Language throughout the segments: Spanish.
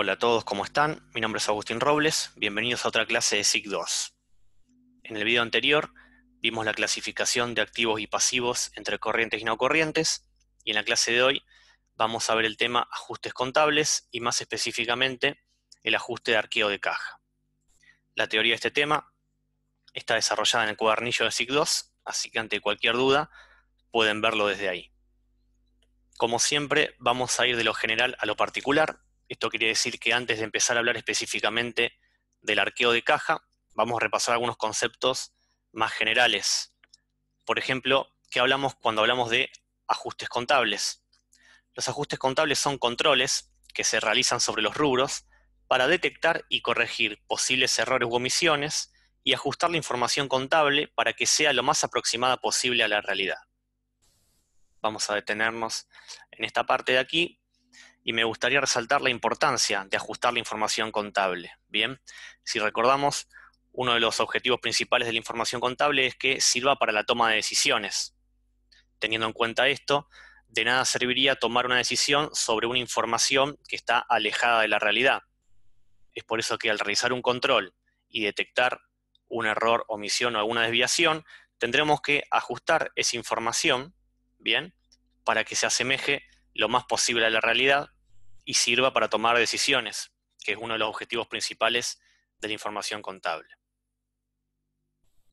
Hola a todos, ¿cómo están? Mi nombre es Agustín Robles, bienvenidos a otra clase de SIG 2. En el video anterior vimos la clasificación de activos y pasivos entre corrientes y no corrientes, y en la clase de hoy vamos a ver el tema ajustes contables y más específicamente el ajuste de arqueo de caja. La teoría de este tema está desarrollada en el cuadernillo de SIG 2, así que ante cualquier duda pueden verlo desde ahí. Como siempre, vamos a ir de lo general a lo particular, esto quiere decir que antes de empezar a hablar específicamente del arqueo de caja, vamos a repasar algunos conceptos más generales. Por ejemplo, ¿qué hablamos cuando hablamos de ajustes contables? Los ajustes contables son controles que se realizan sobre los rubros para detectar y corregir posibles errores u omisiones y ajustar la información contable para que sea lo más aproximada posible a la realidad. Vamos a detenernos en esta parte de aquí y me gustaría resaltar la importancia de ajustar la información contable. Bien, si recordamos, uno de los objetivos principales de la información contable es que sirva para la toma de decisiones. Teniendo en cuenta esto, de nada serviría tomar una decisión sobre una información que está alejada de la realidad. Es por eso que al realizar un control y detectar un error, omisión o alguna desviación, tendremos que ajustar esa información, ¿bien? Para que se asemeje lo más posible a la realidad y sirva para tomar decisiones, que es uno de los objetivos principales de la información contable.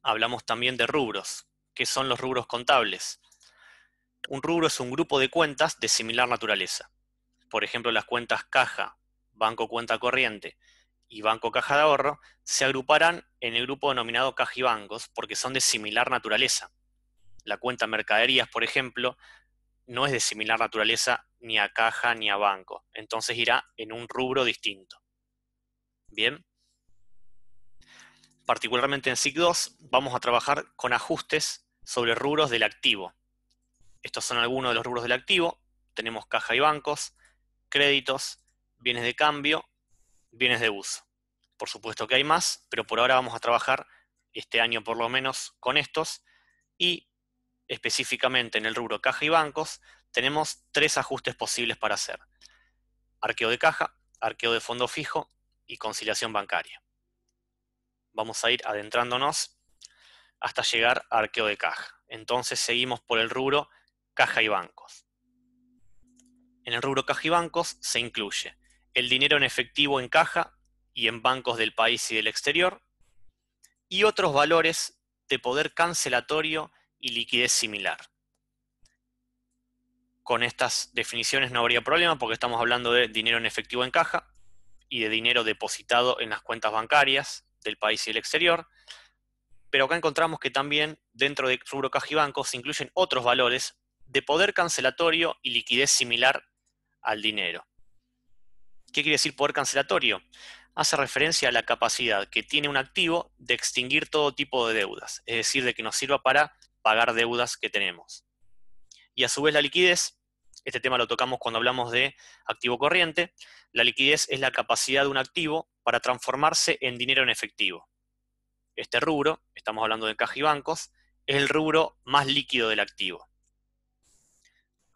Hablamos también de rubros. ¿Qué son los rubros contables? Un rubro es un grupo de cuentas de similar naturaleza. Por ejemplo, las cuentas caja, banco cuenta corriente y banco caja de ahorro se agruparán en el grupo denominado caja y bancos porque son de similar naturaleza. La cuenta mercaderías, por ejemplo, no es de similar naturaleza ni a caja ni a banco. Entonces irá en un rubro distinto. Bien. Particularmente en sic 2 vamos a trabajar con ajustes sobre rubros del activo. Estos son algunos de los rubros del activo. Tenemos caja y bancos, créditos, bienes de cambio, bienes de uso. Por supuesto que hay más, pero por ahora vamos a trabajar, este año por lo menos, con estos. Y específicamente en el rubro caja y bancos, tenemos tres ajustes posibles para hacer. Arqueo de caja, arqueo de fondo fijo y conciliación bancaria. Vamos a ir adentrándonos hasta llegar a arqueo de caja. Entonces seguimos por el rubro caja y bancos. En el rubro caja y bancos se incluye el dinero en efectivo en caja y en bancos del país y del exterior, y otros valores de poder cancelatorio y liquidez similar. Con estas definiciones no habría problema porque estamos hablando de dinero en efectivo en caja y de dinero depositado en las cuentas bancarias del país y el exterior. Pero acá encontramos que también dentro de rubro caja y banco se incluyen otros valores de poder cancelatorio y liquidez similar al dinero. ¿Qué quiere decir poder cancelatorio? Hace referencia a la capacidad que tiene un activo de extinguir todo tipo de deudas, es decir, de que nos sirva para pagar deudas que tenemos. Y a su vez la liquidez, este tema lo tocamos cuando hablamos de activo corriente, la liquidez es la capacidad de un activo para transformarse en dinero en efectivo. Este rubro, estamos hablando de caja y bancos, es el rubro más líquido del activo.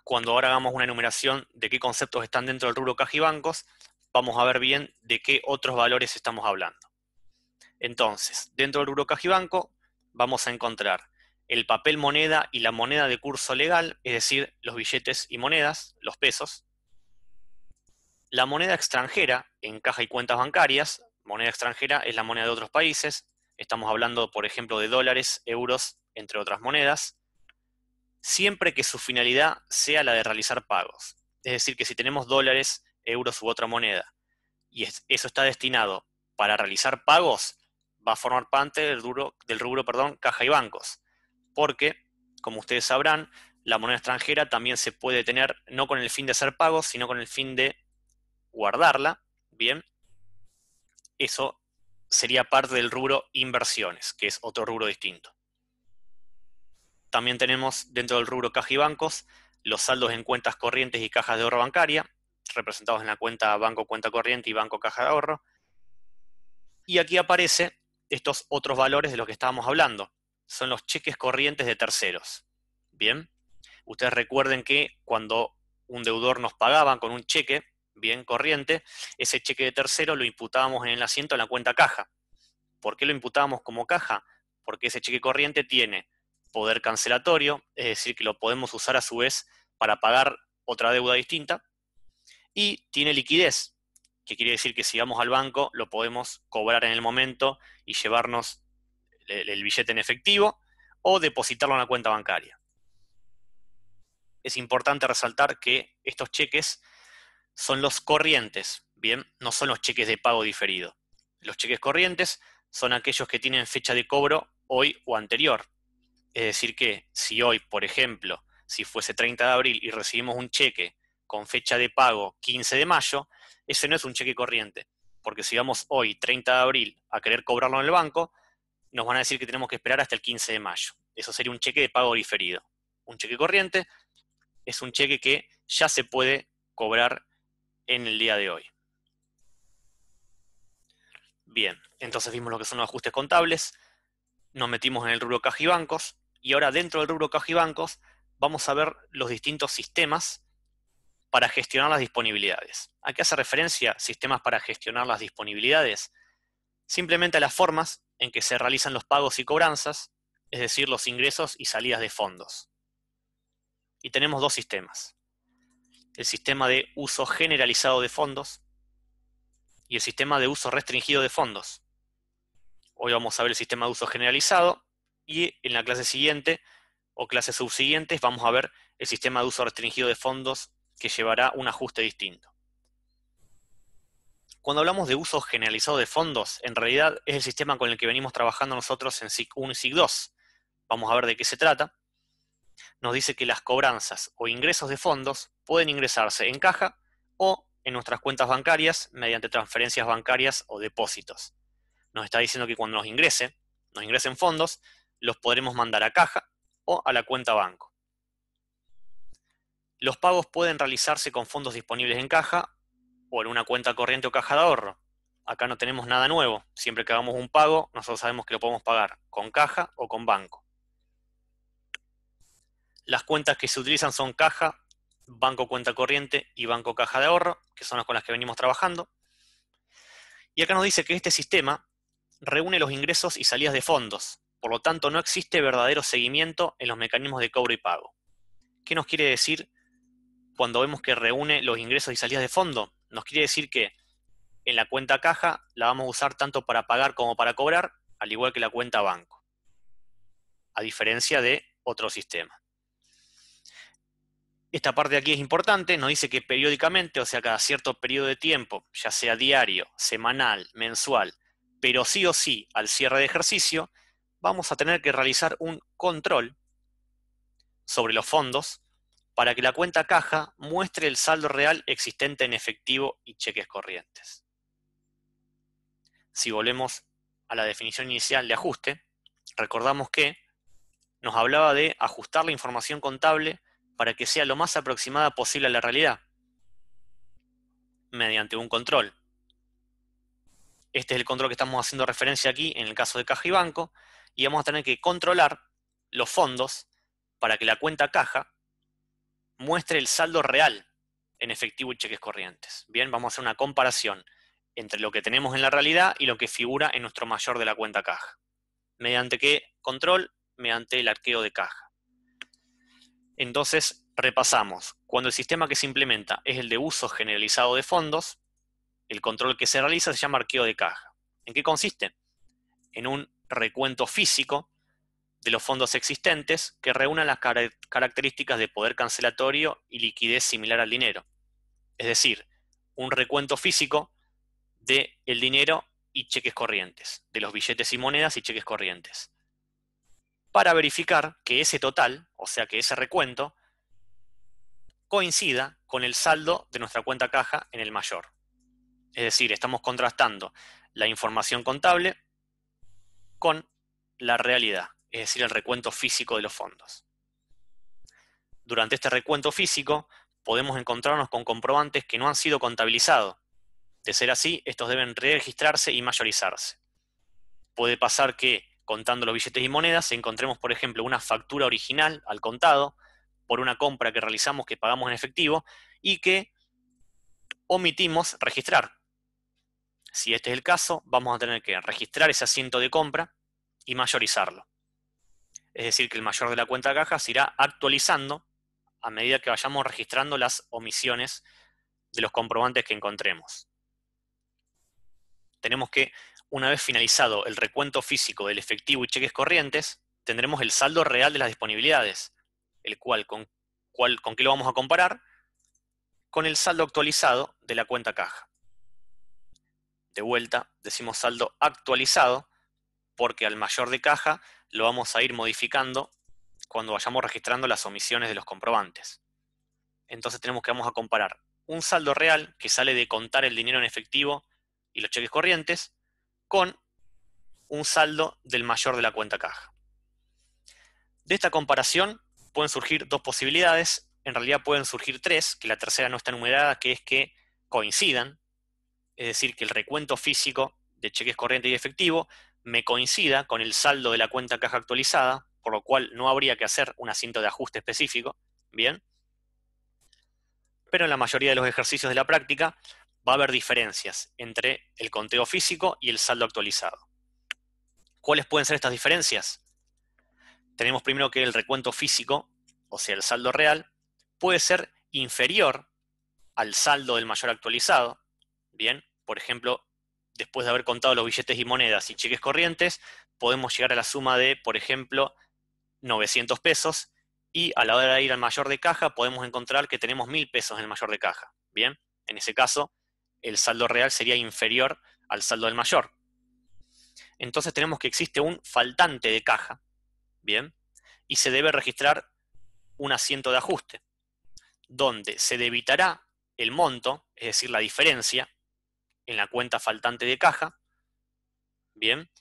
Cuando ahora hagamos una enumeración de qué conceptos están dentro del rubro caja y bancos, vamos a ver bien de qué otros valores estamos hablando. Entonces, dentro del rubro caja y banco, vamos a encontrar el papel moneda y la moneda de curso legal, es decir, los billetes y monedas, los pesos, la moneda extranjera en caja y cuentas bancarias, moneda extranjera es la moneda de otros países, estamos hablando por ejemplo de dólares, euros, entre otras monedas, siempre que su finalidad sea la de realizar pagos. Es decir, que si tenemos dólares, euros u otra moneda, y eso está destinado para realizar pagos, va a formar parte del, rubro, del rubro perdón, caja y bancos porque, como ustedes sabrán, la moneda extranjera también se puede tener no con el fin de hacer pagos, sino con el fin de guardarla, ¿bien? Eso sería parte del rubro inversiones, que es otro rubro distinto. También tenemos dentro del rubro caja y bancos los saldos en cuentas corrientes y cajas de ahorro bancaria, representados en la cuenta banco cuenta corriente y banco caja de ahorro. Y aquí aparece estos otros valores de los que estábamos hablando son los cheques corrientes de terceros. Bien, ustedes recuerden que cuando un deudor nos pagaba con un cheque, bien corriente, ese cheque de tercero lo imputábamos en el asiento en la cuenta caja. ¿Por qué lo imputábamos como caja? Porque ese cheque corriente tiene poder cancelatorio, es decir, que lo podemos usar a su vez para pagar otra deuda distinta, y tiene liquidez, que quiere decir que si vamos al banco lo podemos cobrar en el momento y llevarnos el, billete en efectivo o depositarlo en la cuenta bancaria. Es importante resaltar que estos cheques son los corrientes, ¿bien? No son los cheques de pago diferido. Los cheques corrientes son aquellos que tienen fecha de cobro hoy o anterior. Es decir, que si hoy, por ejemplo, si fuese 30 de abril y recibimos un cheque con fecha de pago 15 de mayo, ese no es un cheque corriente, porque si vamos hoy, 30 de abril, a querer cobrarlo en el banco, nos van a decir que tenemos que esperar hasta el 15 de mayo. Eso sería un cheque de pago diferido. Un cheque corriente es un cheque que ya se puede cobrar en el día de hoy. Bien, entonces vimos lo que son los ajustes contables, nos metimos en el rubro caja y bancos, y ahora dentro del rubro caja y bancos vamos a ver los distintos sistemas para gestionar las disponibilidades. ¿A qué hace referencia sistemas para gestionar las disponibilidades? simplemente a las formas en que se realizan los pagos y cobranzas, es decir, los ingresos y salidas de fondos. Y tenemos dos sistemas. El sistema de uso generalizado de fondos y el sistema de uso restringido de fondos. Hoy vamos a ver el sistema de uso generalizado y en la clase siguiente o clases subsiguientes vamos a ver el sistema de uso restringido de fondos que llevará un ajuste distinto. Cuando hablamos de uso generalizado de fondos, en realidad es el sistema con el que venimos trabajando nosotros en SIC 1 y SIC 2. Vamos a ver de qué se trata. Nos dice que las cobranzas o ingresos de fondos pueden ingresarse en caja o en nuestras cuentas bancarias mediante transferencias bancarias o depósitos. Nos está diciendo que cuando nos ingresen, nos ingresen fondos, los podremos mandar a caja o a la cuenta banco. Los pagos pueden realizarse con fondos disponibles en caja o en una cuenta corriente o caja de ahorro. Acá no tenemos nada nuevo. Siempre que hagamos un pago, nosotros sabemos que lo podemos pagar con caja o con banco. Las cuentas que se utilizan son caja, banco cuenta corriente y banco caja de ahorro, que son las con las que venimos trabajando. Y acá nos dice que este sistema reúne los ingresos y salidas de fondos. Por lo tanto, no existe verdadero seguimiento en los mecanismos de cobro y pago. ¿Qué nos quiere decir cuando vemos que reúne los ingresos y salidas de fondo? nos quiere decir que en la cuenta caja la vamos a usar tanto para pagar como para cobrar, al igual que la cuenta banco, a diferencia de otro sistema. Esta parte de aquí es importante, nos dice que periódicamente, o sea, cada cierto periodo de tiempo, ya sea diario, semanal, mensual, pero sí o sí al cierre de ejercicio, vamos a tener que realizar un control sobre los fondos para que la cuenta caja muestre el saldo real existente en efectivo y cheques corrientes. Si volvemos a la definición inicial de ajuste, recordamos que nos hablaba de ajustar la información contable para que sea lo más aproximada posible a la realidad, mediante un control. Este es el control que estamos haciendo referencia aquí en el caso de caja y banco, y vamos a tener que controlar los fondos para que la cuenta caja muestre el saldo real en efectivo y cheques corrientes. Bien, vamos a hacer una comparación entre lo que tenemos en la realidad y lo que figura en nuestro mayor de la cuenta caja. ¿Mediante qué control? Mediante el arqueo de caja. Entonces, repasamos. Cuando el sistema que se implementa es el de uso generalizado de fondos, el control que se realiza se llama arqueo de caja. ¿En qué consiste? En un recuento físico de los fondos existentes que reúnan las características de poder cancelatorio y liquidez similar al dinero. Es decir, un recuento físico del el dinero y cheques corrientes, de los billetes y monedas y cheques corrientes, para verificar que ese total, o sea que ese recuento, coincida con el saldo de nuestra cuenta caja en el mayor. Es decir, estamos contrastando la información contable con la realidad es decir, el recuento físico de los fondos. Durante este recuento físico podemos encontrarnos con comprobantes que no han sido contabilizados. De ser así, estos deben registrarse y mayorizarse. Puede pasar que, contando los billetes y monedas, encontremos, por ejemplo, una factura original al contado por una compra que realizamos que pagamos en efectivo y que omitimos registrar. Si este es el caso, vamos a tener que registrar ese asiento de compra y mayorizarlo. Es decir, que el mayor de la cuenta caja se irá actualizando a medida que vayamos registrando las omisiones de los comprobantes que encontremos. Tenemos que, una vez finalizado el recuento físico del efectivo y cheques corrientes, tendremos el saldo real de las disponibilidades, el cual con, cual, ¿con qué lo vamos a comparar? Con el saldo actualizado de la cuenta caja. De vuelta, decimos saldo actualizado, porque al mayor de caja lo vamos a ir modificando cuando vayamos registrando las omisiones de los comprobantes. Entonces tenemos que vamos a comparar un saldo real que sale de contar el dinero en efectivo y los cheques corrientes con un saldo del mayor de la cuenta caja. De esta comparación pueden surgir dos posibilidades, en realidad pueden surgir tres, que la tercera no está numerada, que es que coincidan, es decir, que el recuento físico de cheques corrientes y efectivo me coincida con el saldo de la cuenta caja actualizada, por lo cual no habría que hacer un asiento de ajuste específico, ¿bien? Pero en la mayoría de los ejercicios de la práctica va a haber diferencias entre el conteo físico y el saldo actualizado. ¿Cuáles pueden ser estas diferencias? Tenemos primero que el recuento físico, o sea, el saldo real, puede ser inferior al saldo del mayor actualizado, ¿bien? Por ejemplo, después de haber contado los billetes y monedas y cheques corrientes, podemos llegar a la suma de, por ejemplo, 900 pesos y a la hora de ir al mayor de caja podemos encontrar que tenemos 1000 pesos en el mayor de caja. Bien, en ese caso el saldo real sería inferior al saldo del mayor. Entonces tenemos que existe un faltante de caja, bien, y se debe registrar un asiento de ajuste, donde se debitará el monto, es decir, la diferencia en la cuenta faltante de caja. Bien,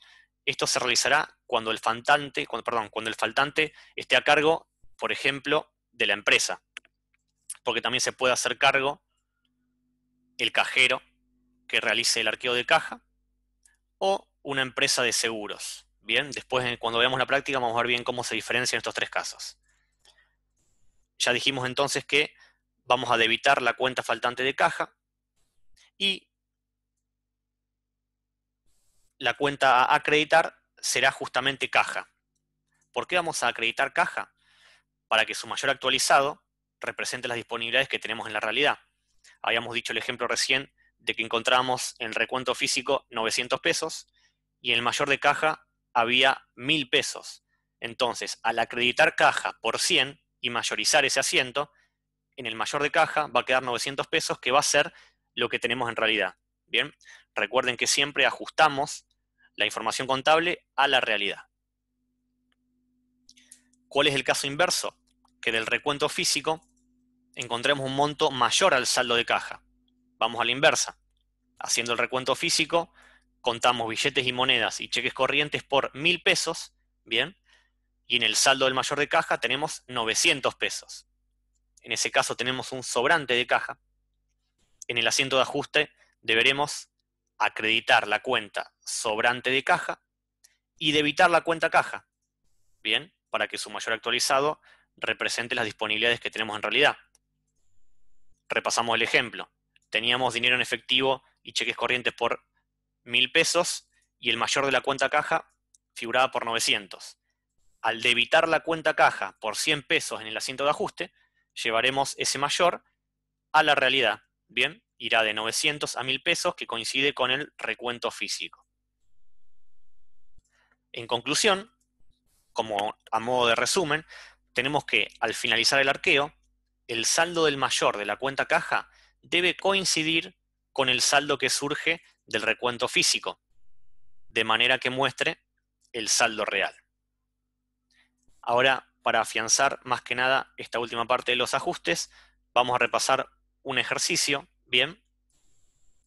esto se realizará cuando el faltante, cuando, perdón, cuando el faltante esté a cargo, por ejemplo, de la empresa, porque también se puede hacer cargo el cajero que realice el arqueo de caja o una empresa de seguros. Bien, después eh, cuando veamos la práctica vamos a ver bien cómo se diferencian estos tres casos. Ya dijimos entonces que vamos a debitar la cuenta faltante de caja y la cuenta a acreditar será justamente caja. ¿Por qué vamos a acreditar caja? Para que su mayor actualizado represente las disponibilidades que tenemos en la realidad. Habíamos dicho el ejemplo recién de que encontramos en el recuento físico 900 pesos y en el mayor de caja había 1000 pesos. Entonces, al acreditar caja por 100 y mayorizar ese asiento, en el mayor de caja va a quedar 900 pesos, que va a ser lo que tenemos en realidad. Bien, recuerden que siempre ajustamos la información contable a la realidad. ¿Cuál es el caso inverso? Que del recuento físico encontremos un monto mayor al saldo de caja. Vamos a la inversa. Haciendo el recuento físico, contamos billetes y monedas y cheques corrientes por mil pesos, ¿bien? Y en el saldo del mayor de caja tenemos 900 pesos. En ese caso tenemos un sobrante de caja. En el asiento de ajuste deberemos acreditar la cuenta sobrante de caja y debitar la cuenta caja, ¿bien? Para que su mayor actualizado represente las disponibilidades que tenemos en realidad. Repasamos el ejemplo. Teníamos dinero en efectivo y cheques corrientes por mil pesos y el mayor de la cuenta caja figuraba por 900. Al debitar la cuenta caja por 100 pesos en el asiento de ajuste, llevaremos ese mayor a la realidad, ¿bien? irá de 900 a 1000 pesos, que coincide con el recuento físico. En conclusión, como a modo de resumen, tenemos que al finalizar el arqueo, el saldo del mayor de la cuenta caja debe coincidir con el saldo que surge del recuento físico, de manera que muestre el saldo real. Ahora, para afianzar más que nada esta última parte de los ajustes, vamos a repasar un ejercicio bien,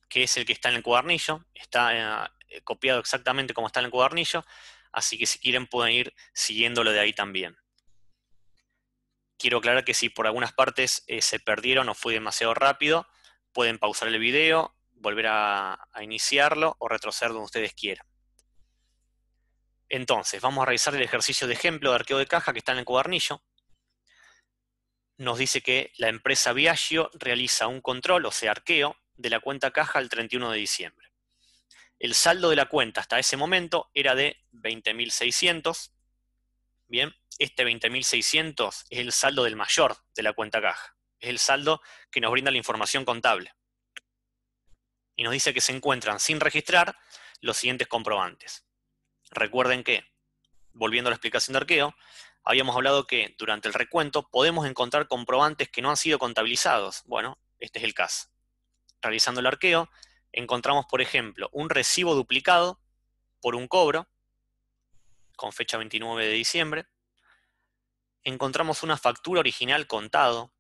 que es el que está en el cuadernillo, está eh, copiado exactamente como está en el cuadernillo, así que si quieren pueden ir siguiéndolo de ahí también. Quiero aclarar que si por algunas partes eh, se perdieron o fue demasiado rápido, pueden pausar el video, volver a, a iniciarlo o retroceder donde ustedes quieran. Entonces, vamos a revisar el ejercicio de ejemplo de arqueo de caja que está en el cuadernillo nos dice que la empresa Viaggio realiza un control, o sea, arqueo, de la cuenta caja el 31 de diciembre. El saldo de la cuenta hasta ese momento era de 20.600. Bien, este 20.600 es el saldo del mayor de la cuenta caja. Es el saldo que nos brinda la información contable. Y nos dice que se encuentran sin registrar los siguientes comprobantes. Recuerden que, volviendo a la explicación de arqueo, habíamos hablado que durante el recuento podemos encontrar comprobantes que no han sido contabilizados. Bueno, este es el caso. Realizando el arqueo, encontramos, por ejemplo, un recibo duplicado por un cobro, con fecha 29 de diciembre. Encontramos una factura original contado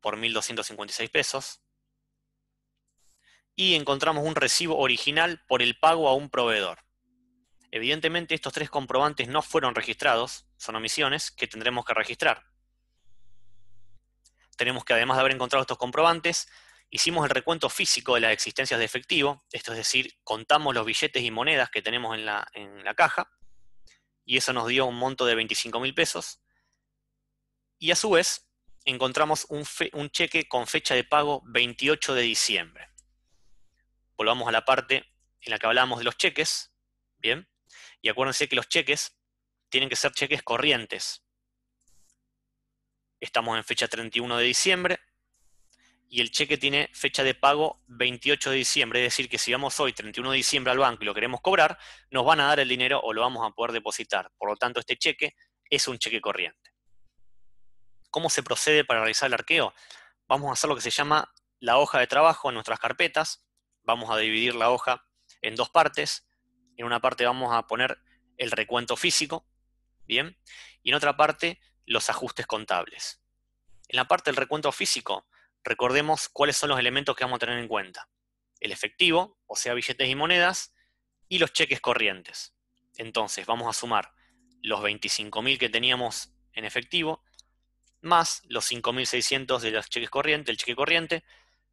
por 1.256 pesos. Y encontramos un recibo original por el pago a un proveedor. Evidentemente estos tres comprobantes no fueron registrados, son omisiones que tendremos que registrar. Tenemos que además de haber encontrado estos comprobantes, hicimos el recuento físico de las existencias de efectivo, esto es decir, contamos los billetes y monedas que tenemos en la, caja, y eso nos dio un monto de 25 mil pesos. Y a su vez, encontramos un, un cheque con fecha de pago 28 de diciembre. Volvamos a la parte en la que hablábamos de los cheques, ¿bien? Y acuérdense que los cheques tienen que ser cheques corrientes. Estamos en fecha 31 de diciembre y el cheque tiene fecha de pago 28 de diciembre. Es decir, que si vamos hoy 31 de diciembre al banco y lo queremos cobrar, nos van a dar el dinero o lo vamos a poder depositar. Por lo tanto, este cheque es un cheque corriente. ¿Cómo se procede para realizar el arqueo? Vamos a hacer lo que se llama la hoja de trabajo en nuestras carpetas. Vamos a dividir la hoja en dos partes en una parte vamos a poner el recuento físico, ¿bien? Y en otra parte, los ajustes contables. En la parte del recuento físico, recordemos cuáles son los elementos que vamos a tener en cuenta. El efectivo, o sea, billetes y monedas, y los cheques corrientes. Entonces, vamos a sumar los 25.000 que teníamos en efectivo, más los 5.600 de los cheques corrientes, el cheque corriente,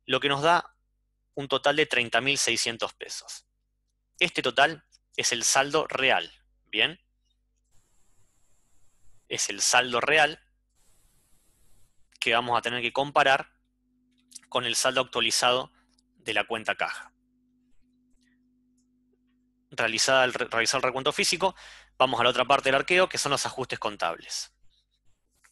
lo que nos da un total de 30.600 pesos. Este total es el saldo real, ¿bien? Es el saldo real que vamos a tener que comparar con el saldo actualizado de la cuenta caja. Realizada el, el recuento físico, vamos a la otra parte del arqueo, que son los ajustes contables.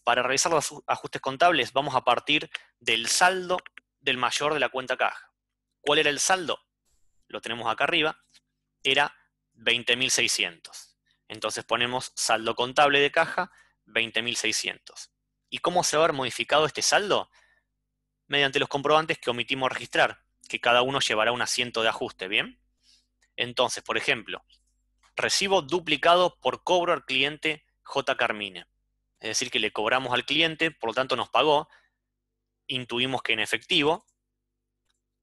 Para realizar los ajustes contables, vamos a partir del saldo del mayor de la cuenta caja. ¿Cuál era el saldo? Lo tenemos acá arriba. Era 20.600. Entonces ponemos saldo contable de caja 20.600. ¿Y cómo se va a haber modificado este saldo? Mediante los comprobantes que omitimos registrar, que cada uno llevará un asiento de ajuste, ¿bien? Entonces, por ejemplo, recibo duplicado por cobro al cliente J. Carmine. Es decir, que le cobramos al cliente, por lo tanto nos pagó, intuimos que en efectivo,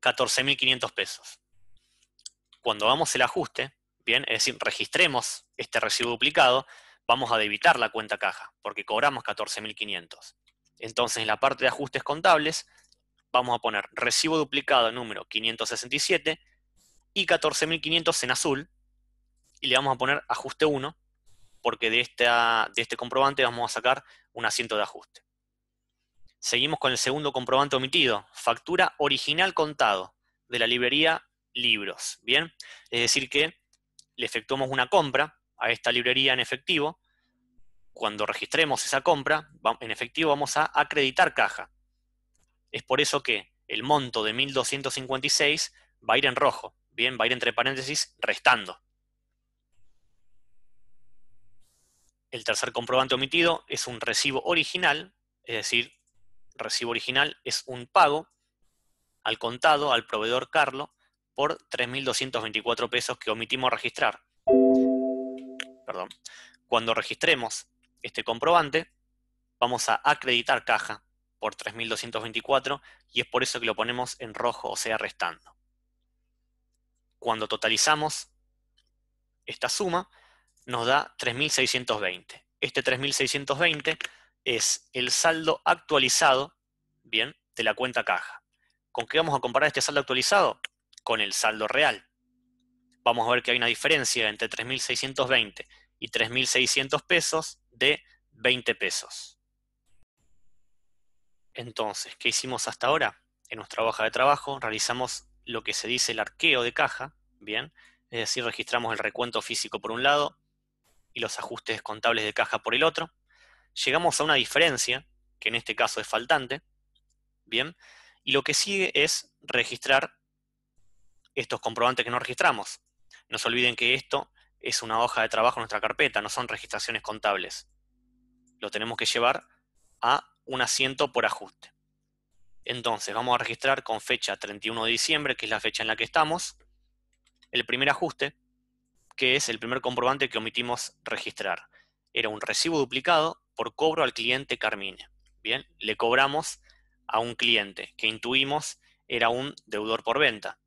14.500 pesos. Cuando hagamos el ajuste, Bien, es decir, registremos este recibo duplicado, vamos a debitar la cuenta caja, porque cobramos 14.500. Entonces, en la parte de ajustes contables, vamos a poner recibo duplicado número 567 y 14.500 en azul, y le vamos a poner ajuste 1, porque de, esta, de este comprobante vamos a sacar un asiento de ajuste. Seguimos con el segundo comprobante omitido, factura original contado de la librería Libros, ¿bien? Es decir que le efectuamos una compra a esta librería en efectivo, cuando registremos esa compra, en efectivo vamos a acreditar caja. Es por eso que el monto de 1.256 va a ir en rojo, bien, va a ir entre paréntesis restando. El tercer comprobante omitido es un recibo original, es decir, recibo original es un pago al contado, al proveedor Carlo, por 3.224 pesos que omitimos registrar. Perdón. Cuando registremos este comprobante, vamos a acreditar caja por 3.224 y es por eso que lo ponemos en rojo, o sea, restando. Cuando totalizamos esta suma, nos da 3.620. Este 3.620 es el saldo actualizado, bien, de la cuenta caja. ¿Con qué vamos a comparar este saldo actualizado? con el saldo real. Vamos a ver que hay una diferencia entre 3.620 y 3.600 pesos de 20 pesos. Entonces, ¿qué hicimos hasta ahora? En nuestra hoja de trabajo realizamos lo que se dice el arqueo de caja, ¿bien? Es decir, registramos el recuento físico por un lado y los ajustes contables de caja por el otro. Llegamos a una diferencia, que en este caso es faltante, ¿bien? Y lo que sigue es registrar estos comprobantes que no registramos. No se olviden que esto es una hoja de trabajo en nuestra carpeta, no son registraciones contables. Lo tenemos que llevar a un asiento por ajuste. Entonces, vamos a registrar con fecha 31 de diciembre, que es la fecha en la que estamos, el primer ajuste, que es el primer comprobante que omitimos registrar. Era un recibo duplicado por cobro al cliente Carmine. Bien, le cobramos a un cliente que intuimos era un deudor por venta.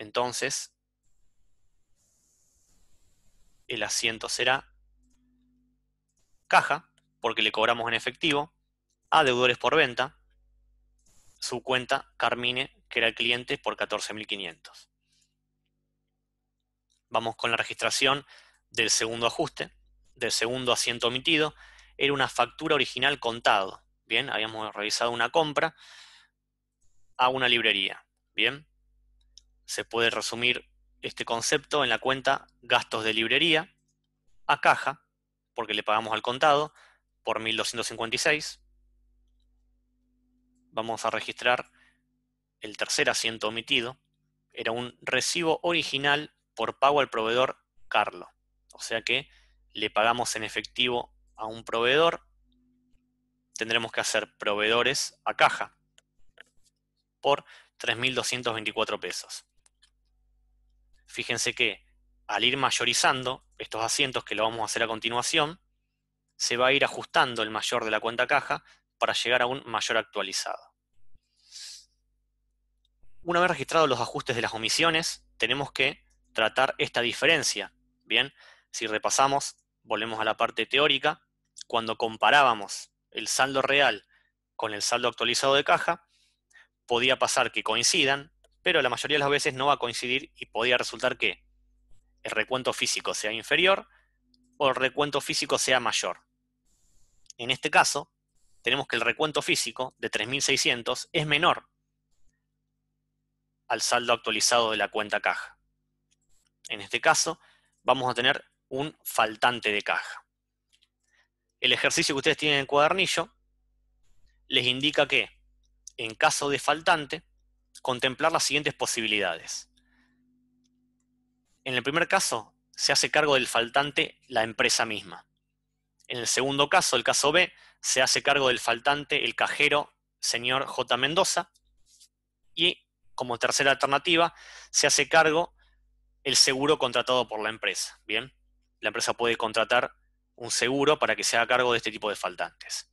Entonces, el asiento será caja, porque le cobramos en efectivo, a deudores por venta, su cuenta Carmine, que era el cliente, por 14.500. Vamos con la registración del segundo ajuste, del segundo asiento omitido. Era una factura original contado. Bien, habíamos realizado una compra a una librería. Bien, se puede resumir este concepto en la cuenta gastos de librería a caja, porque le pagamos al contado, por 1256. Vamos a registrar el tercer asiento omitido. Era un recibo original por pago al proveedor Carlo. O sea que le pagamos en efectivo a un proveedor. Tendremos que hacer proveedores a caja por 3.224 pesos fíjense que al ir mayorizando estos asientos, que lo vamos a hacer a continuación, se va a ir ajustando el mayor de la cuenta caja para llegar a un mayor actualizado. Una vez registrados los ajustes de las omisiones, tenemos que tratar esta diferencia. Bien, si repasamos, volvemos a la parte teórica, cuando comparábamos el saldo real con el saldo actualizado de caja, podía pasar que coincidan, pero la mayoría de las veces no va a coincidir y podría resultar que el recuento físico sea inferior o el recuento físico sea mayor. En este caso, tenemos que el recuento físico de 3.600 es menor al saldo actualizado de la cuenta caja. En este caso, vamos a tener un faltante de caja. El ejercicio que ustedes tienen en el cuadernillo les indica que, en caso de faltante, contemplar las siguientes posibilidades. En el primer caso, se hace cargo del faltante la empresa misma. En el segundo caso, el caso B, se hace cargo del faltante el cajero señor J. Mendoza. Y como tercera alternativa, se hace cargo el seguro contratado por la empresa. Bien, la empresa puede contratar un seguro para que se haga cargo de este tipo de faltantes.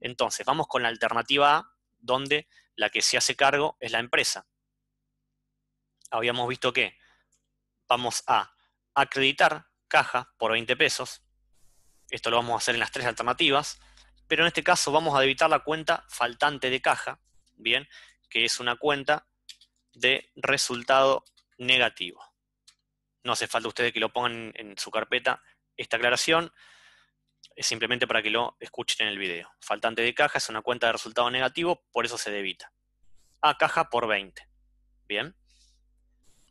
Entonces, vamos con la alternativa A, donde la que se hace cargo es la empresa. Habíamos visto que vamos a acreditar caja por 20 pesos. Esto lo vamos a hacer en las tres alternativas. Pero en este caso vamos a debitar la cuenta faltante de caja, ¿bien? Que es una cuenta de resultado negativo. No hace falta ustedes que lo pongan en su carpeta esta aclaración es simplemente para que lo escuchen en el video. Faltante de caja es una cuenta de resultado negativo, por eso se debita. A caja por 20. Bien.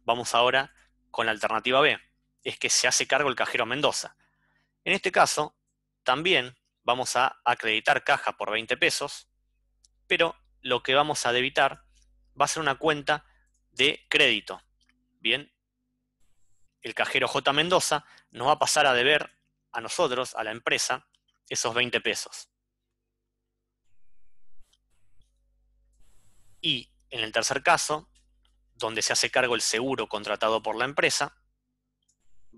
Vamos ahora con la alternativa B. Es que se hace cargo el cajero Mendoza. En este caso, también vamos a acreditar caja por 20 pesos, pero lo que vamos a debitar va a ser una cuenta de crédito. Bien. El cajero J. Mendoza nos va a pasar a deber a nosotros, a la empresa, esos 20 pesos. Y en el tercer caso, donde se hace cargo el seguro contratado por la empresa,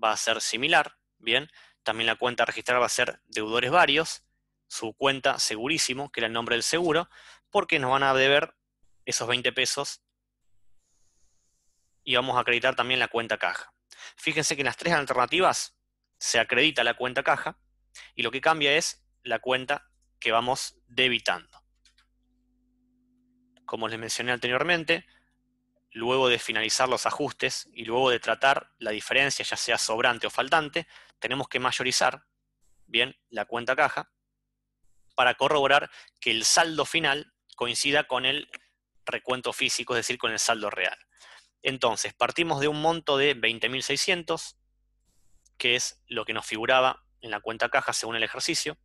va a ser similar, ¿bien? También la cuenta registrada va a ser deudores varios, su cuenta segurísimo, que era el nombre del seguro, porque nos van a deber esos 20 pesos y vamos a acreditar también la cuenta caja. Fíjense que en las tres alternativas se acredita la cuenta caja y lo que cambia es la cuenta que vamos debitando. Como les mencioné anteriormente, luego de finalizar los ajustes y luego de tratar la diferencia, ya sea sobrante o faltante, tenemos que mayorizar bien la cuenta caja para corroborar que el saldo final coincida con el recuento físico, es decir, con el saldo real. Entonces, partimos de un monto de 20.600, que es lo que nos figuraba en la cuenta caja según el ejercicio,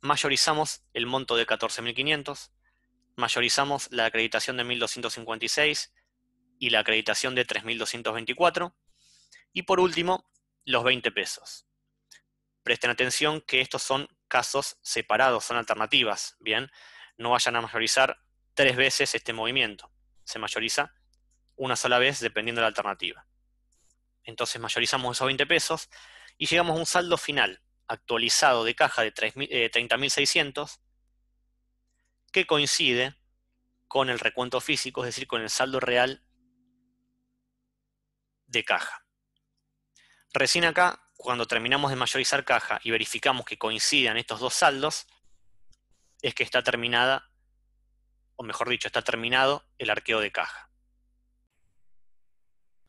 mayorizamos el monto de 14.500, mayorizamos la acreditación de 1.256 y la acreditación de 3.224, y por último, los 20 pesos. Presten atención que estos son casos separados, son alternativas, ¿bien? No vayan a mayorizar tres veces este movimiento. Se mayoriza una sola vez dependiendo de la alternativa. Entonces mayorizamos esos 20 pesos y llegamos a un saldo final actualizado de caja de 30.600 eh, que coincide con el recuento físico, es decir, con el saldo real de caja. Recién acá, cuando terminamos de mayorizar caja y verificamos que coincidan estos dos saldos, es que está terminada, o mejor dicho, está terminado el arqueo de caja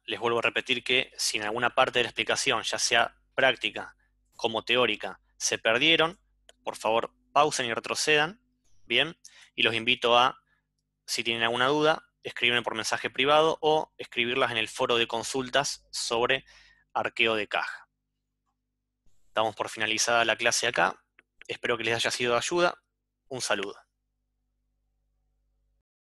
les vuelvo a repetir que si en alguna parte de la explicación, ya sea práctica como teórica, se perdieron, por favor pausen y retrocedan, ¿bien? Y los invito a, si tienen alguna duda, escribirme por mensaje privado o escribirlas en el foro de consultas sobre arqueo de caja. Estamos por finalizada la clase acá. Espero que les haya sido de ayuda. Un saludo.